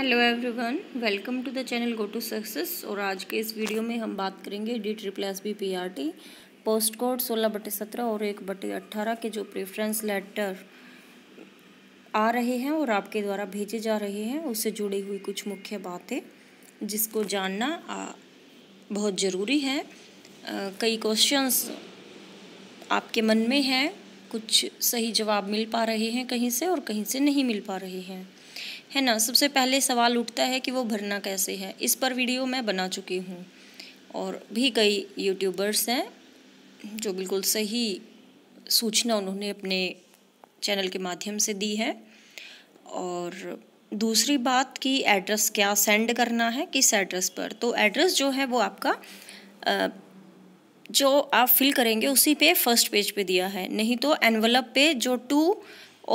hello everyone welcome to the channel go to success और आज के इस वीडियो में हम बात करेंगे D triple S B P R T post code सोलह बटे सत्रह और एक बटे अट्ठारह के जो प्रेफरेंस लेटर आ रहे हैं और आपके द्वारा भेजे जा रहे हैं उससे जुड़ी हुई कुछ मुख्य बातें जिसको जानना आ, बहुत ज़रूरी है आ, कई क्वेश्चंस आपके मन में हैं कुछ सही जवाब मिल पा रहे हैं कहीं से और कहीं से नहीं मिल पा रहे हैं है ना सबसे पहले सवाल उठता है कि वो भरना कैसे है इस पर वीडियो मैं बना चुकी हूँ और भी कई यूट्यूबर्स हैं जो बिल्कुल सही सूचना उन्होंने अपने चैनल के माध्यम से दी है और दूसरी बात कि एड्रेस क्या सेंड करना है किस एड्रेस पर तो एड्रेस जो है वो आपका जो आप फिल करेंगे उसी पे फर्स्ट पेज पे दिया है नहीं तो एनवलप पे जो टू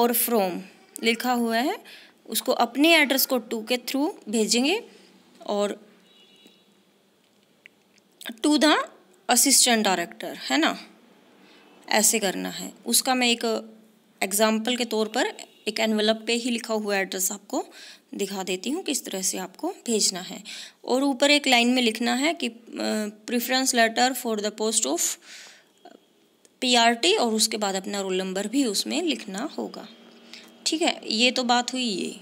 और फ्रोम लिखा हुआ है उसको अपने एड्रेस को टू के थ्रू भेजेंगे और टू द असिस्टेंट डायरेक्टर है ना ऐसे करना है उसका मैं एक एग्ज़ाम्पल के तौर पर एक एनवलप पे ही लिखा हुआ एड्रेस आपको दिखा देती हूँ किस तरह से आपको भेजना है और ऊपर एक लाइन में लिखना है कि preference letter for the post of PRT और उसके बाद अपना रोल नंबर भी उसमें लिखना होगा ठीक है ये तो बात हुई ये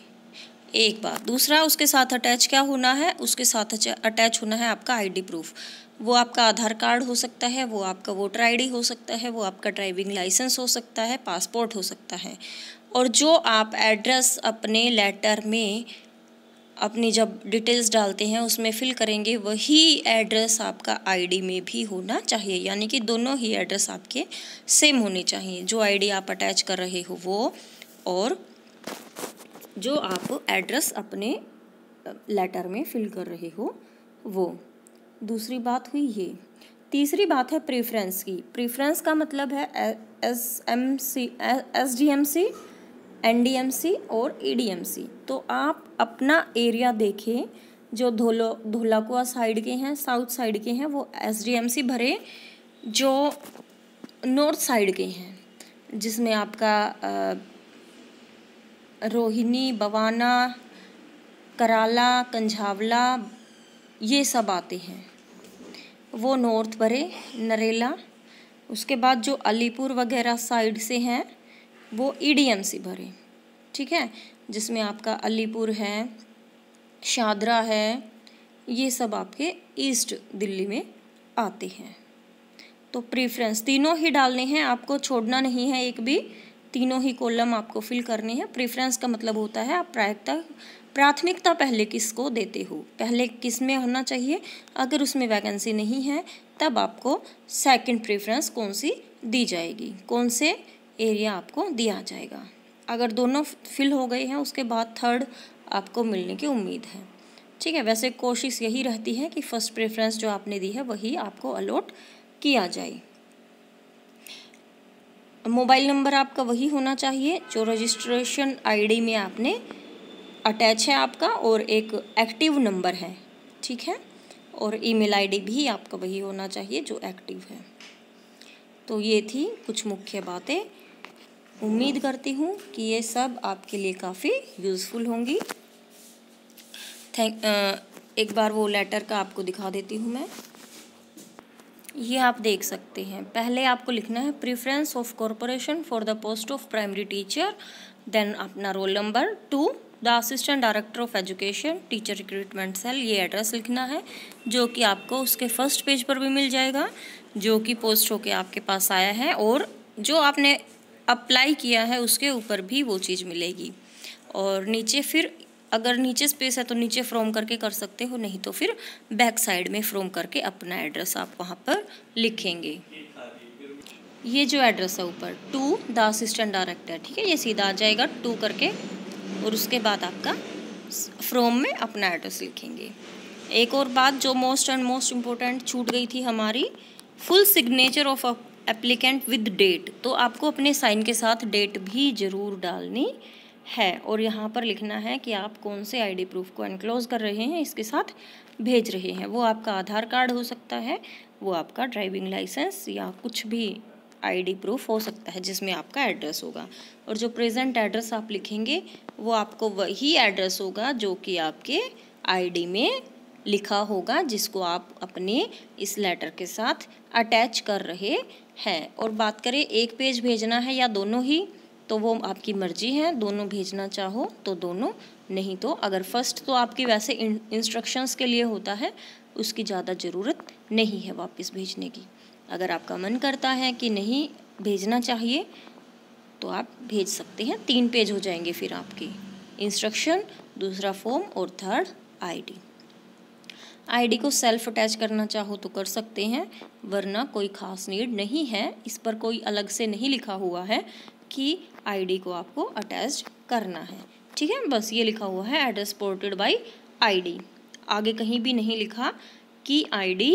एक बात दूसरा उसके साथ अटैच क्या होना है उसके साथ अटैच होना है आपका आईडी प्रूफ वो आपका आधार कार्ड हो सकता है वो आपका वोटर आईडी हो सकता है वो आपका ड्राइविंग लाइसेंस हो सकता है पासपोर्ट हो सकता है और जो आप एड्रेस अपने लेटर में अपनी जब डिटेल्स डालते हैं उसमें फिल करेंगे वही एड्रेस आपका आईडी में भी होना चाहिए यानी कि दोनों ही एड्रेस आपके सेम होने चाहिए जो आईडी आप अटैच कर रहे हो वो और जो आप एड्रेस अपने लेटर में फिल कर रहे हो वो दूसरी बात हुई ये तीसरी बात है प्रेफरेंस की प्रेफरेंस का मतलब है S M C S D M C N D M C और ई डी एम सी तो आप अपना एरिया देखें जो धोलो धोलाकुआ साइड के हैं साउथ साइड के हैं वो एस डी एम सी भरे जो नॉर्थ साइड के हैं जिसमें आपका रोहिणी बवाना कराला कंझावला ये सब आते हैं वो नॉर्थ भरे नरेला उसके बाद जो अलीपुर वगैरह साइड से हैं वो ईडीएम से भरे ठीक है जिसमें आपका अलीपुर है शादरा है ये सब आपके ईस्ट दिल्ली में आते हैं तो प्रीफ्रेंस तीनों ही डालने हैं आपको छोड़ना नहीं है एक भी तीनों ही कॉलम आपको फिल करने हैं प्रेफरेंस का मतलब होता है आप प्रायता प्राथमिकता पहले किसको देते हो पहले किस में होना चाहिए अगर उसमें वैकेंसी नहीं है तब आपको सेकंड प्रेफरेंस कौन सी दी जाएगी कौन से एरिया आपको दिया जाएगा अगर दोनों फिल हो गए हैं उसके बाद थर्ड आपको मिलने की उम्मीद है ठीक है वैसे कोशिश यही रहती है कि फ़र्स्ट प्रेफरेंस जो आपने दी है वही आपको अलॉट किया जाए मोबाइल नंबर आपका वही होना चाहिए जो रजिस्ट्रेशन आईडी में आपने अटैच है आपका और एक एक्टिव नंबर है ठीक है और ईमेल आईडी भी आपका वही होना चाहिए जो एक्टिव है तो ये थी कुछ मुख्य बातें उम्मीद करती हूँ कि ये सब आपके लिए काफ़ी यूज़फुल होंगी थैंक एक बार वो लेटर का आपको दिखा देती हूँ मैं ये आप देख सकते हैं पहले आपको लिखना है preference of corporation for the post of primary teacher then अपना roll number to the assistant director of education teacher recruitment cell ये एड्रेस लिखना है जो कि आपको उसके फर्स्ट पेज पर भी मिल जाएगा जो कि पोस्ट होके आपके पास आया है और जो आपने अप्लाई किया है उसके ऊपर भी वो चीज़ मिलेगी और नीचे फिर अगर नीचे स्पेस है तो नीचे फ्रॉम करके कर सकते हो नहीं तो फिर बैक साइड में फ्रॉम करके अपना एड्रेस आप वहाँ पर लिखेंगे ये जो एड्रेस है ऊपर टू द असिस्टेंट डायरेक्टर ठीक है ये सीधा आ जाएगा टू करके और उसके बाद आपका फ्रॉम में अपना एड्रेस लिखेंगे एक और बात जो मोस्ट एंड मोस्ट इम्पोर्टेंट छूट गई थी हमारी full signature of applicant with date तो आपको अपने साइन के साथ डेट भी ज़रूर डालनी है और यहाँ पर लिखना है कि आप कौन से आईडी प्रूफ को एनक्लोज कर रहे हैं इसके साथ भेज रहे हैं वो आपका आधार कार्ड हो सकता है वो आपका ड्राइविंग लाइसेंस या कुछ भी आईडी प्रूफ हो सकता है जिसमें आपका एड्रेस होगा और जो प्रेजेंट एड्रेस आप लिखेंगे वो आपको वही एड्रेस होगा जो कि आपके आईडी में लिखा होगा जिसको आप अपने इस लेटर के साथ अटैच कर रहे हैं और बात करें एक पेज भेजना है या दोनों ही तो वो आपकी मर्जी है दोनों भेजना चाहो तो दोनों नहीं तो अगर फर्स्ट तो आपके वैसे इंस्ट्रक्शंस के लिए होता है उसकी ज़्यादा ज़रूरत नहीं है वापस भेजने की अगर आपका मन करता है कि नहीं भेजना चाहिए तो आप भेज सकते हैं तीन पेज हो जाएंगे फिर आपके इंस्ट्रक्शन दूसरा फॉर्म और थर्ड आईडी आईडी को सेल्फ अटैच करना चाहो तो कर सकते हैं वरना कोई खास नीड नहीं है इस पर कोई अलग से नहीं लिखा हुआ है कि आईडी को आपको अटैच करना है ठीक है बस ये लिखा हुआ है एड्रेस पोर्टेड बाई आईडी आगे कहीं भी नहीं लिखा कि आईडी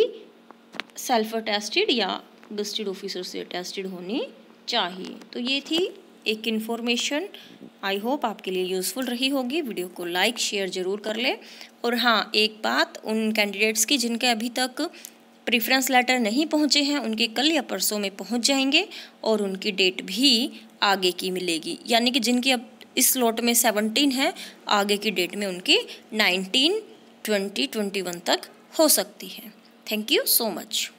सेल्फ अटेस्टेड या डिस्ट्रिक्ट ऑफिसर से अटेस्टेड होनी चाहिए तो ये थी एक इन्फॉर्मेशन आई होप आपके लिए यूज़फुल रही होगी वीडियो को लाइक शेयर ज़रूर कर ले और हाँ एक बात उन कैंडिडेट्स की जिनके अभी तक प्रेफरेंस लेटर नहीं पहुँचे हैं उनके कल या परसों में पहुँच जाएंगे और उनकी डेट भी आगे की मिलेगी यानी कि जिनकी अब इस लॉट में सेवनटीन है आगे की डेट में उनकी नाइनटीन ट्वेंटी ट्वेंटी वन तक हो सकती है थैंक यू सो मच